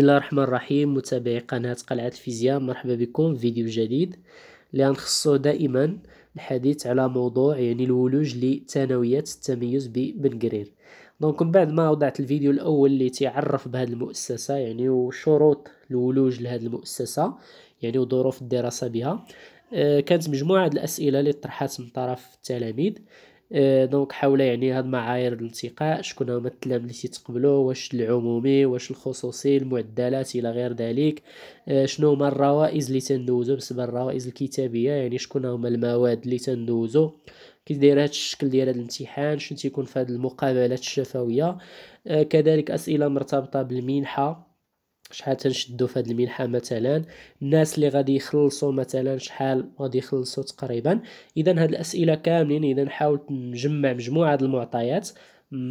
بسم الله الرحمن الرحيم متابعي قناة قلعة الفيزياء مرحبا بكم في فيديو جديد اللي غنخصو دائما الحديث على موضوع يعني الولوج لثانويات التميز ببن قرير دونك من بعد ما وضعت الفيديو الاول اللي تيعرف بهذه المؤسسة يعني وشروط الولوج لهذه المؤسسة يعني وظروف الدراسة بها آه، كانت مجموعة الأسئلة اللي طرحات من طرف التلاميذ آه، دونك حاول يعني هاد معايير الالتقاء شكون هما التلام اللي تيتقبلوا واش العمومي واش الخصوصي المعدلات الى غير ذلك آه، شنو هما الروائز اللي تندوزو بالنسبه للروائز الكتابيه يعني شكون هما المواد اللي تندوزو كي داير هاد الشكل ديال هاد الامتحان شنو تيكون في هاد المقابلات الشفويه آه، كذلك اسئله مرتبطه بالمنحه شحال تنشدو في هاد المنحه مثلا الناس اللي غادي يخلصوا مثلا شحال غادي يخلصوا تقريبا اذا هاد الاسئله كاملين اذا حاولت نجمع مجموعه المعطيات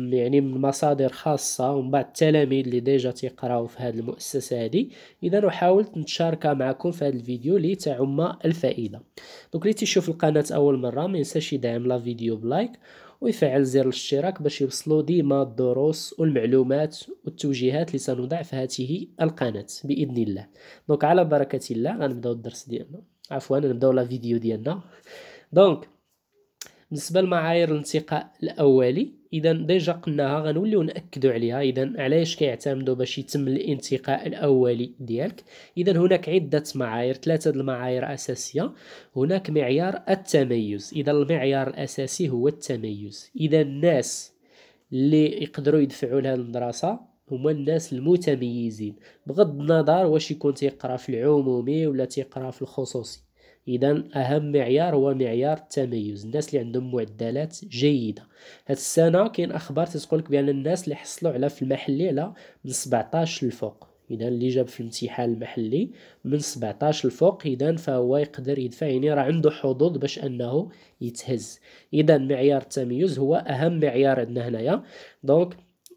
يعني من مصادر خاصة ومن بعد التلاميذ اللي ديجا تيقراو في هذه المؤسسة هذه إذا وحاولت نتشاركها معكم في هذا الفيديو اللي تعم الفائدة دوك اللي تيشوف القناة أول مرة ما ينساش يدعم لا فيديو بلايك ويفعل زر الاشتراك باش يوصلوا ديما الدروس والمعلومات والتوجيهات اللي سنوضع في هذه القناة بإذن الله دونك على بركة الله غنبداو الدرس ديالنا عفوا نبداو لا فيديو ديالنا دونك بالنسبه لمعايير الانتقاء الاولي اذا ديجا قلناها غنوليو ناكدوا عليها اذا علاش كيعتمدوا باش يتم الانتقاء الاولي ديالك اذا هناك عده معايير ثلاثه المعايير اساسيه هناك معيار التميز اذا المعيار الاساسي هو التميز اذا الناس اللي يقدروا يدفعوا لها المدرسه هما الناس المتميزين بغض النظر واش يكون تيقرا في العمومي ولا تيقرا في الخصوصي اذا اهم معيار هو معيار التميز الناس اللي عندهم معدلات جيده هاد السنه كاين اخبار تتقولك بان الناس اللي حصلوا على في المحلي على من 17 للفوق اذا اللي جاب في الامتحان المحلي من 17 للفوق اذا فهو يقدر يدفع يعني راه عنده حظوظ باش انه يتهز اذا معيار التميز هو اهم معيار عندنا هنايا دونك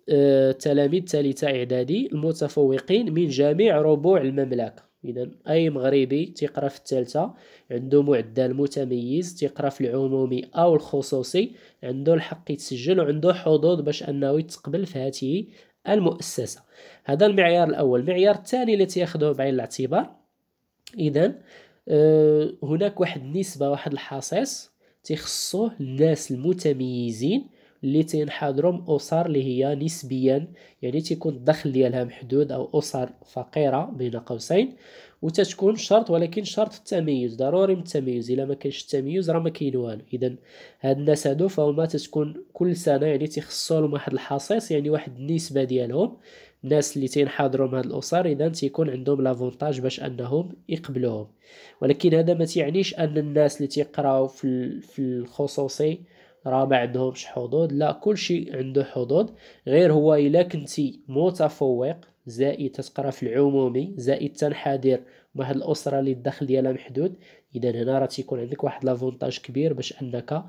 آه تلاميذ ثالثه اعدادي المتفوقين من جميع ربوع المملكه اذا اي مغربي تيقرا في الثالثه عنده معدل متميز تيقرا في العمومي او الخصوصي عنده الحق يتسجل وعنده حظوظ باش انه يتقبل في هذه المؤسسه هذا المعيار الاول المعيار الثاني اللي تياخذوه بعين الاعتبار اذا آه، هناك واحد النسبه واحد الحصيص تيخصوه الناس المتميزين اللي تنحضرهم اسر اللي هي نسبيا يعني تيكون الدخل ديالها محدود او اسر فقيره بين قوسين وتتكون شرط ولكن شرط التميز ضروري من التميز الا ما كانش التميز راه ما كاين والو اذا هاد الناس هادو فهما تتكون كل سنه يعني تيخصو لهم واحد الحصيص يعني واحد النسبه ديالهم الناس اللي تينحضروا هاد الاسر اذا تيكون عندهم لافونتاج باش انهم يقبلوهم ولكن هذا ما تيعنيش ان الناس اللي تيقراو في الخصوصي راه عندهمش حظوظ لا كل شيء عنده حظوظ غير هو الا كنتي متفوق زائد تتقرا في العمومي زائد تنحدر واحد الاسره اللي الدخل ديالها محدود اذا هنا راه تيكون عندك واحد لافونتاج كبير باش انك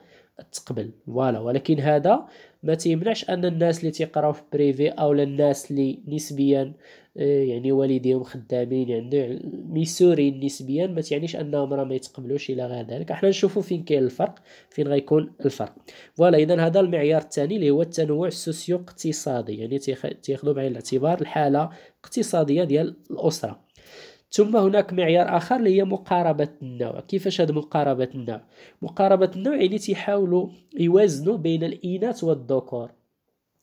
تقبل فوالا ولكن هذا ما تيمنعش ان الناس اللي تيقراو في بريفي او الناس اللي نسبيا آه، يعني والديهم خدامين يعني ميسوري نسبيا ما تيعنيش انهم راه ما يتقبلوش الى غير ذلك احنا نشوفوا فين كاين الفرق فين غيكون الفرق فوالا اذا هذا المعيار الثاني اللي هو التنوع السوسيو اقتصادي يعني تياخذوا بعين الاعتبار الحاله الاقتصاديه ديال الاسره ثم هناك معيار اخر اللي هي مقاربه النوع كيفاش هذه مقاربه النوع مقاربه النوع يعني تيحاولوا يوازنوا بين الاناث والذكور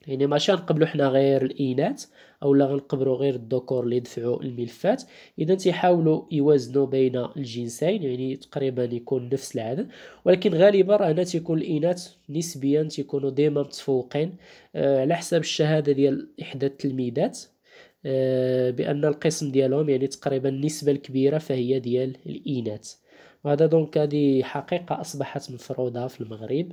يعني ماشي نقبلوا حنا غير الاناث اولا غنقبلوا غير الذكور اللي يدفعوا الملفات اذا تيحاولوا يوازنوا بين الجنسين يعني تقريبا يكون نفس العدد ولكن غالبا هنا تيكون الاناث نسبيا تيكونوا ديما متفوقين آه، على حسب الشهاده ديال احدى التلميذات آه، بان القسم ديالهم يعني تقريبا النسبه الكبيره فهي ديال الاناث وهذا دونك هذه حقيقه اصبحت مفروضه في المغرب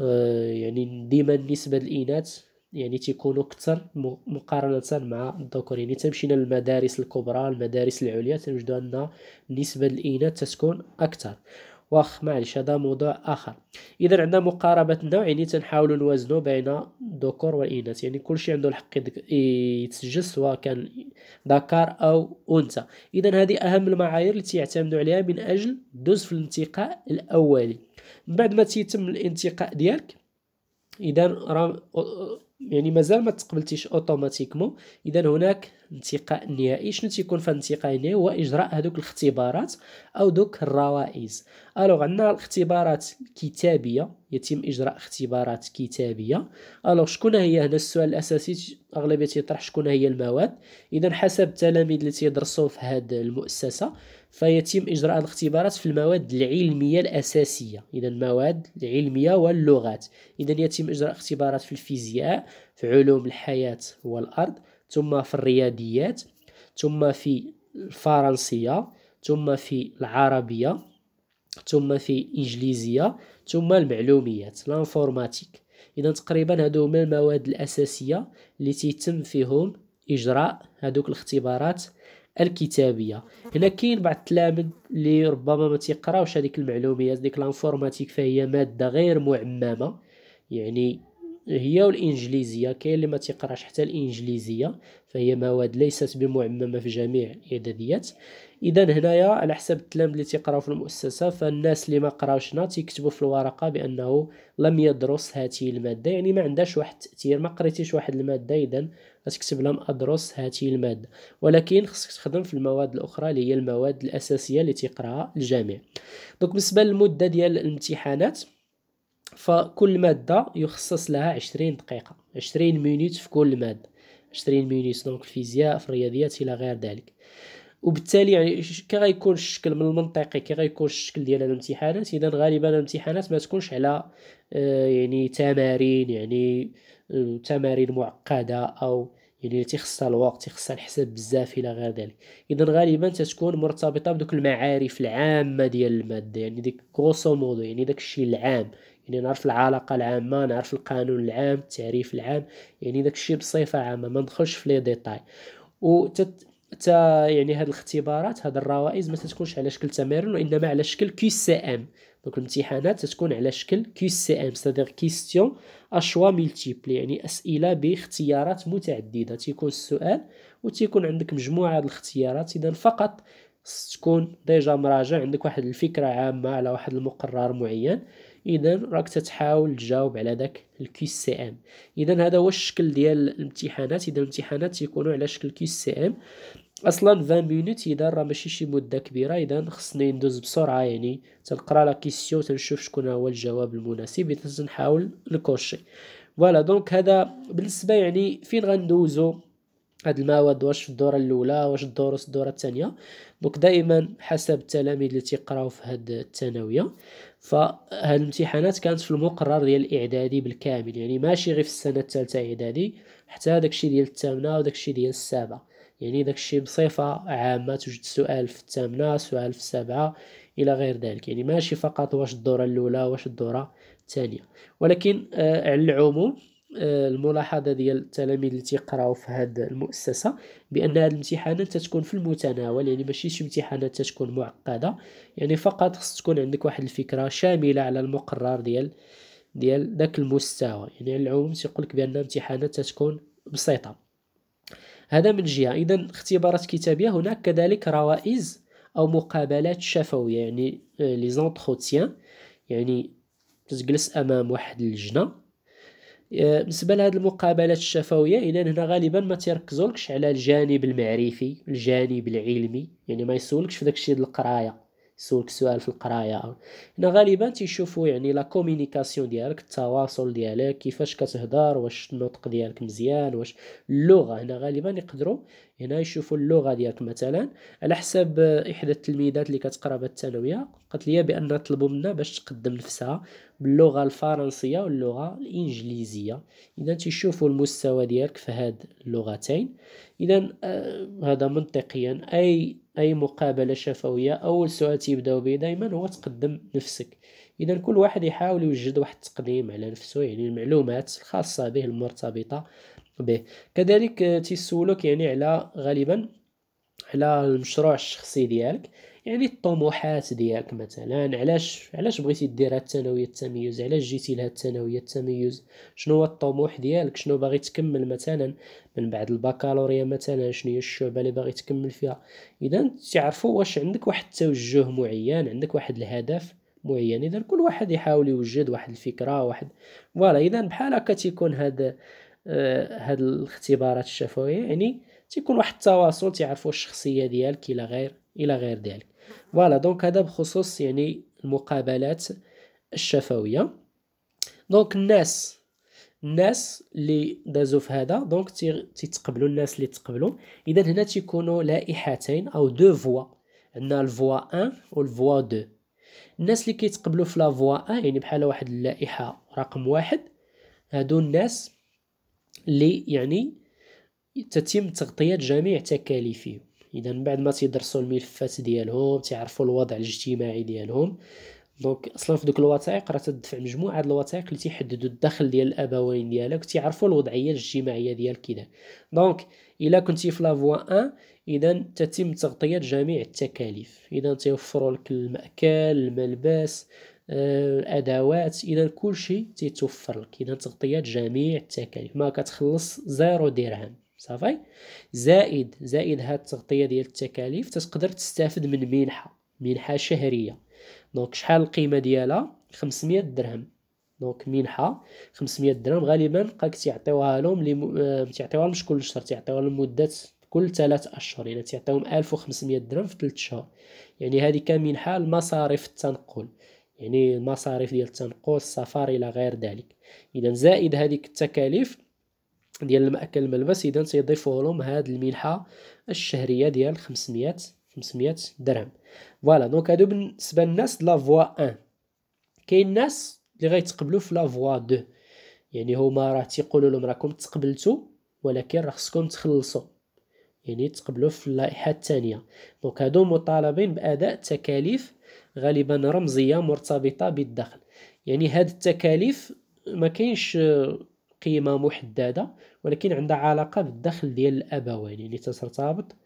آه، يعني ديما النسبه الاناث يعني تيكونوا اكثر مقارنه مع الذكور يعني تمشينا للمدارس الكبرى المدارس العليا تنجدوا ان نسبه الاناث تتكون اكثر واخ معليش هذا موضوع اخر اذا عندنا مقاربه النوع يعني تنحاول نوازنوا بين الذكور والاناث يعني كل شيء عنده الحق يتسجل سواء كان ذكر او انثى اذا هذه اهم المعايير اللي يعتمدوا عليها من اجل دوز في الانتقاء الاولي من بعد ما تيتم الانتقاء ديالك اذا راه يعني مازال ما تقبلتيش اوتوماتيكمون اذا هناك انتقاء نهائي شنو تيكون في الانتقاء النهائي هو اجراء هذوك الاختبارات او دوك الروائز الوغ عندنا الاختبارات الكتابيه يتم اجراء اختبارات كتابيه الوغ شكون هي هنا السؤال الاساسي اغلبيه يطرح شكون هي المواد اذا حسب التلاميذ اللي تيدرسوا في هذه المؤسسه فيتم إجراء الاختبارات في المواد العلمية الأساسية إذا المواد العلمية واللغات إذا يتم إجراء اختبارات في الفيزياء في علوم الحياة والأرض ثم في الرياضيات ثم في الفرنسية ثم في العربية ثم في الإنجليزية ثم المعلوميات لانفورماتيك إذا تقريبا هادو هما المواد الأساسية اللي تيتم فيهم إجراء هادوك الاختبارات الكتابيه هنا كاين بعض التلاميذ اللي ربما ما تيقراوش هذيك المعلومات ديك لانفورماتيك فهي ماده غير معممه يعني هي والانجليزيه كاين اللي ما تيقراش حتى الانجليزيه فهي مواد ليست بمعممه في جميع الاعداديات اذا هنايا على حسب التلاميذ اللي تيقراو في المؤسسه فالناس اللي ما قراوشنا تيكتبوا في الورقه بانه لم يدرس هذه الماده يعني ما عندهاش واحد التاثير ما قريتيش واحد الماده اذا غتكتب لم ادرس هذه الماده ولكن خصك تخدم في المواد الاخرى اللي هي المواد الاساسيه اللي تيقراها الجميع دونك بالنسبه للمده ديال الامتحانات فكل مادة يخصص لها 20 دقيقة 20 مينيت في كل مادة 20 مينيت دونك الفيزياء في الرياضيات الى غير ذلك وبالتالي يعني كي غيكون الشكل من المنطقي كي غيكون الشكل ديال الامتحانات اذا غالبا الامتحانات ما تكونش على آه، يعني تمارين يعني آه، تمارين معقده او يعني اللي تيخصها الوقت تيخصها الحساب بزاف الى غير ذلك اذا غالبا تتكون مرتبطه بدوك المعارف العامه ديال الماده يعني ديك كروسو مودو يعني داك الشيء العام يعني نعرف العلاقة العامة نعرف القانون العام التعريف العام يعني داك الشيء بصفة عامة ما ندخلش في لي ديتاي و تت تا يعني هاد الاختبارات هاد الروائز ما تتكونش على شكل تمارين وانما على شكل كيو سي ام دونك الامتحانات تتكون على شكل كيو سي ام سادير كيستيون اشوا ملتيبل يعني اسئله باختيارات متعدده تيكون السؤال وتيكون عندك مجموعه الاختيارات اذا فقط تكون ديجا مراجع عندك واحد الفكره عامه على واحد المقرر معين اذا راك تتحاول تجاوب على داك الكي سي ام اذا هذا هو الشكل ديال الامتحانات اذا الامتحانات يكونوا على شكل كي سي ام اصلا 20 مينوت اذا راه ماشي شي مده كبيره اذا خصني ندوز بسرعه يعني تنقرا لا كيسيو تنشوف شكون هو الجواب المناسب اذا تنحاول نكوشي فوالا دونك هذا بالنسبه يعني فين غندوزو هاد المواد واش في الدوره الاولى واش الدروس الدوره الثانيه دونك دائما حسب التلاميذ اللي تيقراو في هاد الثانويه فهاد الامتحانات كانت في المقرر ديال الاعدادي بالكامل يعني ماشي غير في السنه الثالثه اعدادي حتى داكشي ديال الثامنه وداكشي ديال السابعه يعني داكشي بصفه عامه توجد سؤال في الثامنه سؤال في السابعه الى غير ذلك يعني ماشي فقط واش الدوره الاولى واش الدوره الثانيه ولكن آه على العموم الملاحظه ديال التلاميذ اللي تيقراو في هذه المؤسسه بان هذه الامتحانات تتكون في المتناول يعني ماشي شي امتحانات تتكون معقده يعني فقط خص تكون عندك واحد الفكره شامله على المقرر ديال ديال داك المستوى يعني على العموم تيقول لك بان الامتحانات تتكون بسيطه هذا من جهه اذا اختبارات كتابيه هناك كذلك روائز او مقابلات شفويه يعني لي آه، يعني تجلس امام واحد اللجنه آه، بالنسبه لهذه المقابلات الشفويه اذا هنا غالبا ما تركزولكش على الجانب المعرفي الجانب العلمي يعني ما يسولكش في داكشي ديال القرايه يسولك سؤال في القرايه هنا غالبا تيشوفوا يعني لا كومونيكاسيون ديالك التواصل ديالك كيفاش كتهضر واش النطق ديالك مزيان واش اللغه هنا غالبا يقدروا هنا يشوفوا اللغه ديالك مثلا على حسب احدى التلميذات اللي كتقرا بالثانويه قالت لي بان طلبوا منا باش تقدم نفسها باللغه الفرنسيه واللغه الانجليزيه اذا تشوفوا المستوى ديالك في هاد اللغتين اذا آه هذا منطقيا اي اي مقابله شفويه اول سؤال تيبداو به دائما هو تقدم نفسك اذا كل واحد يحاول يوجد واحد التقديم على نفسه يعني المعلومات الخاصه به المرتبطه به كذلك آه، تيسولوك يعني على غالبا على المشروع الشخصي ديالك يعني الطموحات ديالك مثلا علاش علاش بغيتي دير هاد الثانويه التميز علاش جيتي لهاد الثانويه التميز شنو هو الطموح ديالك شنو باغي تكمل مثلا من بعد البكالوريا مثلا شنو هي الشعبه اللي باغي تكمل فيها اذا تعرفوا واش عندك واحد التوجه معين عندك واحد الهدف معين اذا كل واحد يحاول يوجد واحد الفكره واحد فوالا اذا بحال هكا تيكون هذا آه، هاد الاختبارات الشفويه يعني تيكون واحد التواصل تعرفوا الشخصيه ديالك الى غير الى غير ذلك فوالا دونك هذا بخصوص يعني المقابلات الشفويه دونك الناس الناس اللي دازوا في هذا دونك تيتقبلوا الناس اللي تقبلوا اذا هنا تيكونوا لائحتين او دو فوا عندنا الفوا 1 والفوا 2 الناس اللي كيتقبلوا في فوا 1 يعني بحال واحد اللائحه رقم واحد هادو الناس اللي يعني تتم تغطيه جميع تكاليفهم اذا بعد ما تيدرسوا الملفات ديالهم تيعرفوا الوضع الاجتماعي ديالهم دونك اصلا في دوك الوثائق راه تدفع مجموعه د الوثائق اللي تيحددوا الدخل ديال الابوين ديالك تيعرفوا الوضعيه الاجتماعيه ديالك كده دونك الا كنتي في لافوا 1 اذا تتم تغطيه جميع التكاليف اذا تيوفروا لك الماكل الملبس آه، الادوات اذا كل شيء تيتوفر لك اذا تغطيه جميع التكاليف ما كتخلص زيرو درهم صافي زائد زائد هاد التغطيه ديال التكاليف تقدر تستافد من منحه منحه شهريه دونك شحال القيمه ديالها 500 درهم دونك منحه 500 درهم غالبا بقاك تيعطيوها لهم لم... آه، تيعطيوها لهم كل شهر تيعطيوها لمده كل ثلاث اشهر يعني تيعطيهم 1500 درهم في ثلاث شهور يعني هذه كمنحه لمصاريف التنقل يعني المصاريف ديال التنقل السفر الى غير ذلك اذا زائد هذيك التكاليف ديال المأكل الملبس إذا تيضيفوا لهم هاد الملحه الشهرية ديال 500 500 درهم فوالا دونك هادو بالنسبة للناس لا فوا 1 كاين الناس اللي غيتقبلوا في لا فوا 2 يعني هما راه تيقولوا لهم راكم تقبلتوا ولكن راه خصكم تخلصوا يعني تقبلوا في اللائحة الثانية دونك هادو مطالبين بأداء تكاليف غالبا رمزية مرتبطة بالدخل يعني هاد التكاليف ما كاينش قيمة محددة ولكن عندها علاقة بالدخل ديال الأبوين يعني تترتبط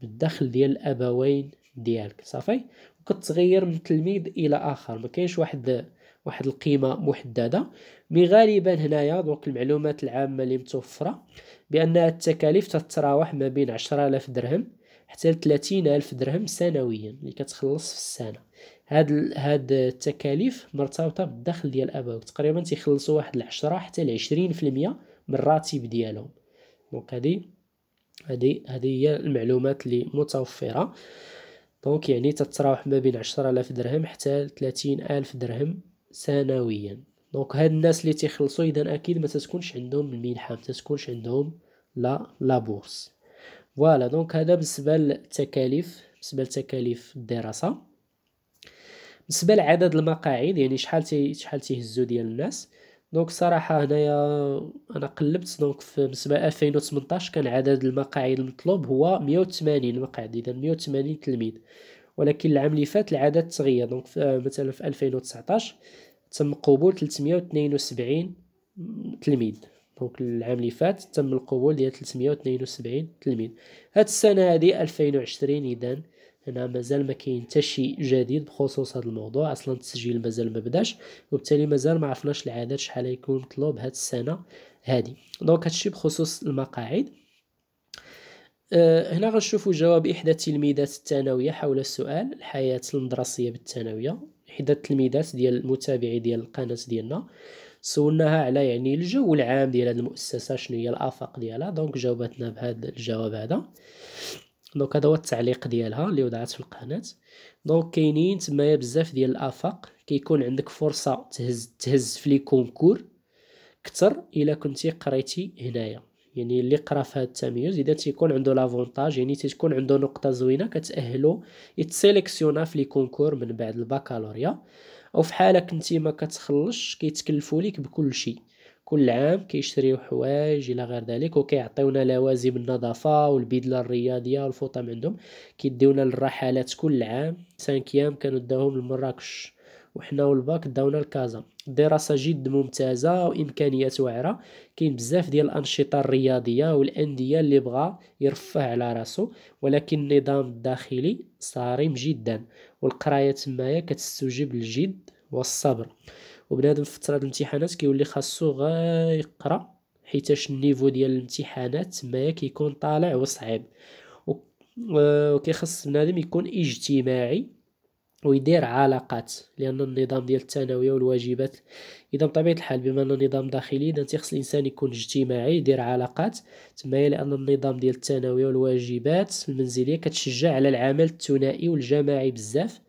بالدخل ديال الأبوين ديالك صافي وكتغير من تلميذ إلى آخر ما كاينش واحد واحد القيمة محددة مي غالبا هنايا دوك المعلومات العامة اللي متوفرة بأن التكاليف تتراوح ما بين آلاف درهم حتى ألف درهم سنويا اللي يعني كتخلص في السنة هاد هاد التكاليف مرتبطه بالدخل ديال الاباوت تقريبا تيخلصوا واحد 10 حتى ل 20% من الراتب ديالهم دونك هادي هادي هادي هي المعلومات اللي متوفره دونك يعني تتراوح ما بين 10000 درهم حتى 30000 درهم سنويا دونك هاد الناس اللي تيخلصوا اذا اكيد ما تتكونش عندهم المنحه ما تتكونش عندهم لا لا بورس فوالا دونك هذا بالنسبه للتكاليف بالنسبه لتكاليف الدراسه بالنسبه لعدد المقاعد يعني شحال تي شحال تيهزو ديال الناس دونك صراحه هنايا انا قلبت دونك في بالنسبه 2018 كان عدد المقاعد المطلوب هو 180 مقعد اذا 180 تلميذ ولكن العام اللي فات العدد تغير دونك آه، مثلا في 2019 تم قبول 372 تلميذ دونك العام اللي فات تم القبول ديال 372 تلميذ هاد السنه هادي 2020 اذا هنا مازال ما كاين شي جديد بخصوص هذا الموضوع اصلا التسجيل مازال ما بداش وبالتالي مازال ما عرفناش العدد شحال يكون مطلوب هاد السنه هادي دونك هادشي بخصوص المقاعد أه، هنا غنشوفوا جواب احدى تلميذات الثانويه حول السؤال الحياه المدرسيه بالثانويه احدى التلميذات ديال المتابعي ديال القناه ديالنا سولناها على يعني الجو العام ديال هذه المؤسسه شنو هي الافاق ديالها دونك جاوبتنا بهذا الجواب هذا دونك هذا هو التعليق ديالها اللي وضعت في القناه دونك كاينين تمايا بزاف ديال الافاق كيكون عندك فرصه تهز تهز في لي كونكور اكثر الا كنتي قريتي هنايا يعني اللي قرا في هذا التمييز اذا تيكون عنده لافونتاج يعني تيكون عنده نقطه زوينه كتاهلو يتسيليكسيونا في لي كونكور من بعد الباكالوريا او في حاله كنتي ما كتخلصش كيتكلفوا ليك بكل شيء كل عام كيشريو حوايج الى غير ذلك وكيعطيونا لوازم النظافه والبدله الرياضيه والفطام عندهم كيديونا للرحلات كل عام سانكيام كانوا داوهم لمراكش وحنا والباك داونا لكازا دراسه جد ممتازه وامكانيات واعره كاين بزاف ديال الانشطه الرياضيه والانديه اللي بغى يرفه على راسو ولكن النظام الداخلي صارم جدا والقرايه تمايا كتستوجب الجد والصبر وبنادم في فتره الامتحانات كيولي خاصو غا يقرا حيتاش النيفو ديال الامتحانات تمايا كيكون طالع وصعيب آه، وكيخص بنادم يكون اجتماعي ويدير علاقات لان النظام ديال الثانويه والواجبات اذا بطبيعه الحال بما ان النظام داخلي اذا تيخص الانسان يكون اجتماعي يدير علاقات تما لان النظام ديال الثانويه والواجبات المنزليه كتشجع على العمل الثنائي والجماعي بزاف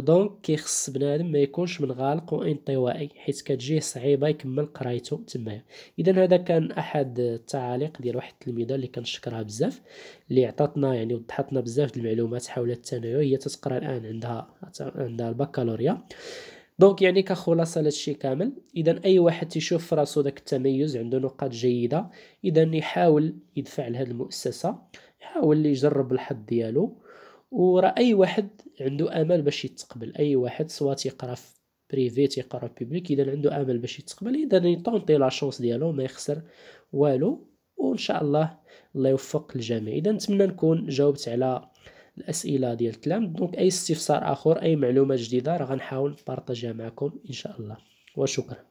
دونك كيخص بنادم ما يكونش منغلق وانطوائي حيت كتجيه صعيبه يكمل قرايته تمايا اذا هذا كان احد التعاليق ديال واحد التلميذه اللي كنشكرها بزاف اللي عطاتنا يعني وضحتنا بزاف المعلومات حول الثانويه هي تتقرا الان عندها عندها البكالوريا دونك يعني كخلاصه لهادشي كامل اذا اي واحد تيشوف في راسو داك التميز عنده نقاط جيده اذا يحاول يدفع لهاد المؤسسه يحاول يجرب الحظ ديالو وراه اي واحد عنده امل باش يتقبل اي واحد سواء تيقرا في بريفي تيقرا في بوبليك اذا عنده امل باش يتقبل اذا يطونطي لا شونس ديالو ما يخسر والو وان شاء الله الله يوفق الجميع اذا نتمنى نكون جاوبت على الاسئله ديال الكلام دونك اي استفسار اخر اي معلومه جديده راه غنحاول نبارطاجها معكم ان شاء الله وشكرا